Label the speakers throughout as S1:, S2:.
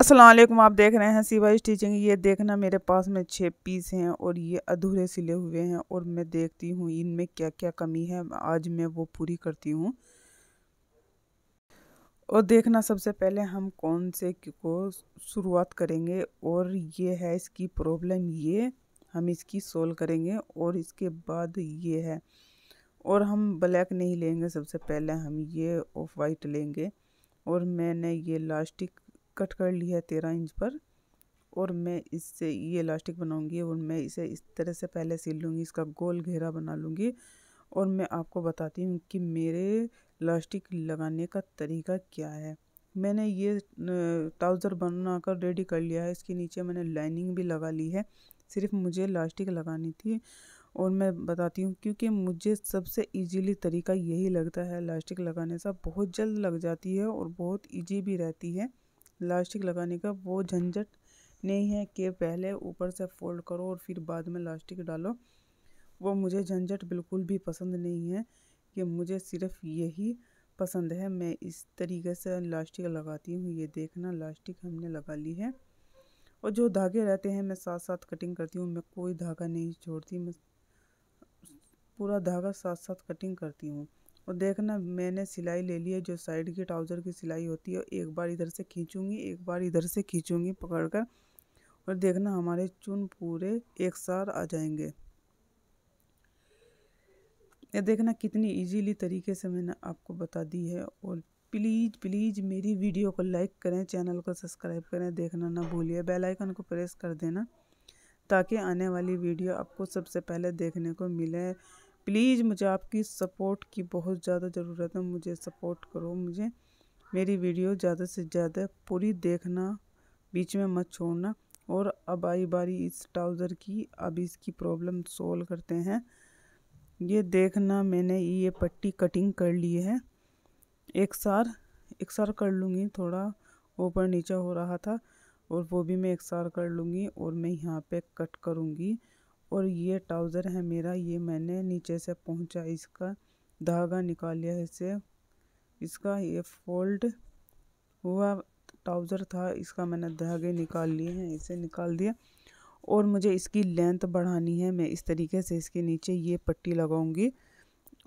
S1: असलम आप देख रहे हैं सिवाई स्टिचिंग ये देखना मेरे पास में छः पीस हैं और ये अधूरे सिले हुए हैं और मैं देखती हूँ इनमें क्या क्या कमी है आज मैं वो पूरी करती हूँ और देखना सबसे पहले हम कौन से को शुरुआत करेंगे और ये है इसकी प्रॉब्लम ये हम इसकी सोल्व करेंगे और इसके बाद ये है और हम ब्लैक नहीं लेंगे सबसे पहले हम ये ऑफ वाइट लेंगे और मैंने ये लास्टिक कट कर लिया है तेरह इंच पर और मैं इससे ये इलास्टिक बनाऊंगी और मैं इसे इस तरह से पहले सिल लूँगी इसका गोल घेरा बना लूँगी और मैं आपको बताती हूँ कि मेरे इलास्टिक लगाने का तरीका क्या है मैंने ये ट्राउज़र बनाकर रेडी कर लिया है इसके नीचे मैंने लाइनिंग भी लगा ली है सिर्फ मुझे इलास्टिक लगानी थी और मैं बताती हूँ क्योंकि मुझे सबसे इजीली तरीका यही लगता है इलास्टिक लगाने से बहुत जल्द लग जाती है और बहुत ईजी भी रहती है लास्टिक लगाने का वो झंझट नहीं है कि पहले ऊपर से फोल्ड करो और फिर बाद में लास्टिक डालो वो मुझे झंझट बिल्कुल भी पसंद नहीं है कि मुझे सिर्फ यही पसंद है मैं इस तरीके से लास्टिक लगाती हूँ ये देखना लास्टिक हमने लगा ली है और जो धागे रहते हैं मैं साथ साथ कटिंग करती हूँ मैं कोई धागा नहीं छोड़ती मैं पूरा धागा साथ साथ कटिंग करती हूँ और देखना मैंने सिलाई ले ली है जो साइड की ट्राउज़र की सिलाई होती है एक बार इधर से खींचूंगी एक बार इधर से खींचूंगी पकड़ कर और देखना हमारे चुन पूरे एक साथ आ जाएंगे ये देखना कितनी इजीली तरीके से मैंने आपको बता दी है और प्लीज़ प्लीज़ मेरी वीडियो को लाइक करें चैनल को सब्सक्राइब करें देखना ना भूलिए बेल आइकन को प्रेस कर देना ताकि आने वाली वीडियो आपको सबसे पहले देखने को मिले प्लीज़ मुझे आपकी सपोर्ट की बहुत ज़्यादा ज़रूरत है मुझे सपोर्ट करो मुझे मेरी वीडियो ज़्यादा से ज़्यादा पूरी देखना बीच में मत छोड़ना और अब आई बारी इस ट्राउज़र की अब इसकी प्रॉब्लम सोल्व करते हैं ये देखना मैंने ये पट्टी कटिंग कर ली है एक सार एक सार कर लूँगी थोड़ा ऊपर नीचे हो रहा था और वो भी मैं एक सार कर लूँगी और मैं यहाँ पे कट करूँगी और ये ट्राउज़र है मेरा ये मैंने नीचे से पहुंचा इसका धागा निकाल लिया इसे इसका ये फोल्ड हुआ ट्राउज़र था इसका मैंने धागे निकाल लिए हैं इसे निकाल दिया और मुझे इसकी लेंथ बढ़ानी है मैं इस तरीके से इसके नीचे ये पट्टी लगाऊंगी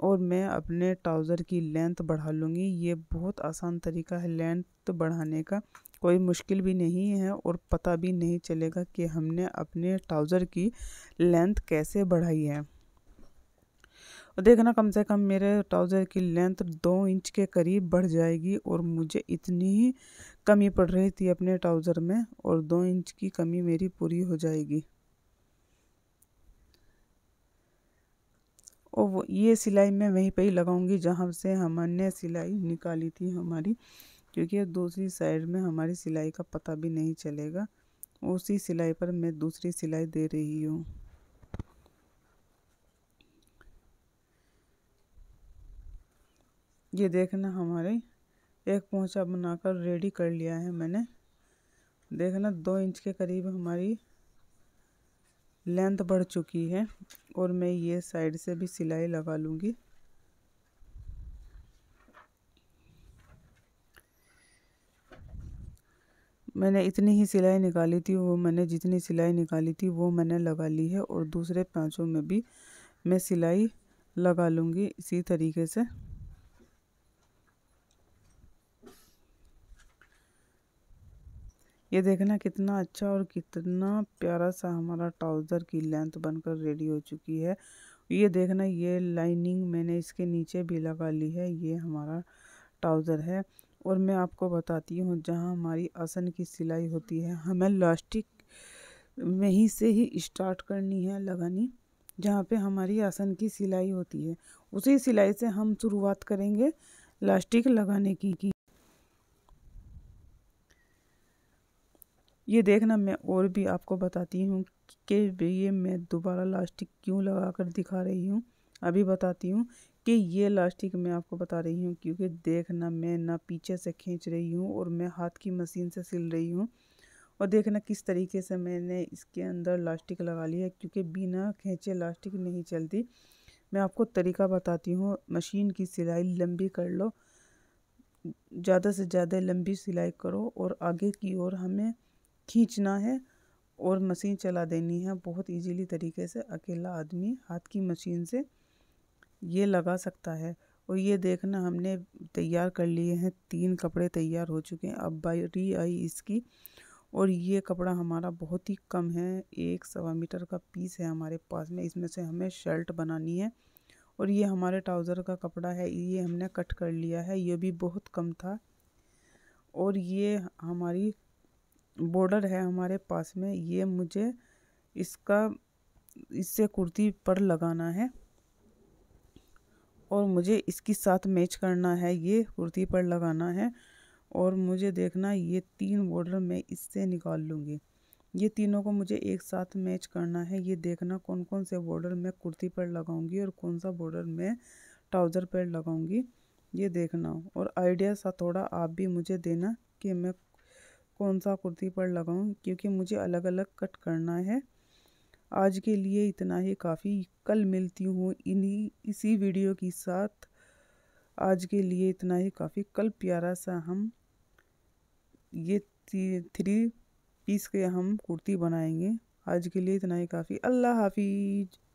S1: और मैं अपने ट्राउज़र की लेंथ बढ़ा लूँगी ये बहुत आसान तरीका है लेंथ बढ़ाने का कोई मुश्किल भी नहीं है और पता भी नहीं चलेगा कि हमने अपने ट्राउज़र की लेंथ कैसे बढ़ाई है और देखना कम से कम मेरे ट्राउज़र की लेंथ दो इंच के करीब बढ़ जाएगी और मुझे इतनी ही कमी पड़ रही थी अपने ट्राउज़र में और दो इंच की कमी मेरी पूरी हो जाएगी और वो ये सिलाई मैं वहीं पे ही लगाऊंगी जहाँ से हमने सिलाई निकाली थी हमारी क्योंकि अब दूसरी साइड में हमारी सिलाई का पता भी नहीं चलेगा उसी सिलाई पर मैं दूसरी सिलाई दे रही हूँ ये देखना हमारे एक पोंछा बनाकर रेडी कर लिया है मैंने देखना दो इंच के करीब हमारी लेंथ बढ़ चुकी है और मैं ये साइड से भी सिलाई लगा लूँगी मैंने इतनी ही सिलाई निकाली थी वो मैंने जितनी सिलाई निकाली थी वो मैंने लगा ली है और दूसरे पैंचों में भी मैं सिलाई लगा लूँगी इसी तरीके से ये देखना कितना अच्छा और कितना प्यारा सा हमारा ट्राउज़र की लेंथ बनकर रेडी हो चुकी है ये देखना ये लाइनिंग मैंने इसके नीचे भी लगा ली है ये हमारा ट्राउज़र है और मैं आपको बताती हूँ जहाँ हमारी आसन की सिलाई होती है हमें लास्टिक वहीं से ही स्टार्ट करनी है लगानी जहाँ पे हमारी आसन की सिलाई होती है उसी सिलाई से हम शुरुआत करेंगे लास्टिक लगाने की की ये देखना मैं और भी आपको बताती हूँ कि ये मैं दोबारा लास्टिक क्यों लगा कर दिखा रही हूँ अभी बताती हूँ कि ये इलास्टिक मैं आपको बता रही हूँ क्योंकि देखना मैं ना पीछे से खींच रही हूँ और मैं हाथ की मशीन से सिल रही हूँ और देखना किस तरीके से मैंने इसके अंदर इलास्टिक लगा ली है क्योंकि बिना खींचे इलास्टिक नहीं चलती मैं आपको तरीका बताती हूँ मशीन की सिलाई लंबी कर लो ज़्यादा से ज़्यादा लंबी सिलाई करो और आगे की ओर हमें खींचना है और मशीन चला देनी है बहुत इजीली तरीके से अकेला आदमी हाथ की मशीन से ये लगा सकता है और ये देखना हमने तैयार कर लिए हैं तीन कपड़े तैयार हो चुके हैं अब बारी आई इसकी और ये कपड़ा हमारा बहुत ही कम है एक सवा मीटर का पीस है हमारे पास में इसमें से हमें शर्ट बनानी है और ये हमारे ट्राउज़र का कपड़ा है ये हमने कट कर लिया है ये भी बहुत कम था और ये हमारी बॉर्डर है हमारे पास में ये मुझे इसका इससे कुर्ती पर लगाना है और मुझे इसके साथ मैच करना है ये कुर्ती पर लगाना है और मुझे देखना ये तीन बॉर्डर मैं इससे निकाल लूँगी ये तीनों को मुझे एक साथ मैच करना है ये देखना कौन कौन से बॉर्डर मैं कुर्ती पर लगाऊंगी और कौन सा बॉर्डर मैं ट्राउज़र पर लगाऊंगी ये देखना और आइडिया सा थोड़ा आप भी मुझे देना कि मैं कौन सा कुर्ती पर लगाऊं क्योंकि मुझे अलग अलग कट करना है आज के लिए इतना ही काफ़ी कल मिलती हूँ इन्हीं इसी वीडियो के साथ आज के लिए इतना ही काफ़ी कल प्यारा सा हम ये थ्री पीस के हम कुर्ती बनाएंगे आज के लिए इतना ही काफ़ी अल्लाह हाफिज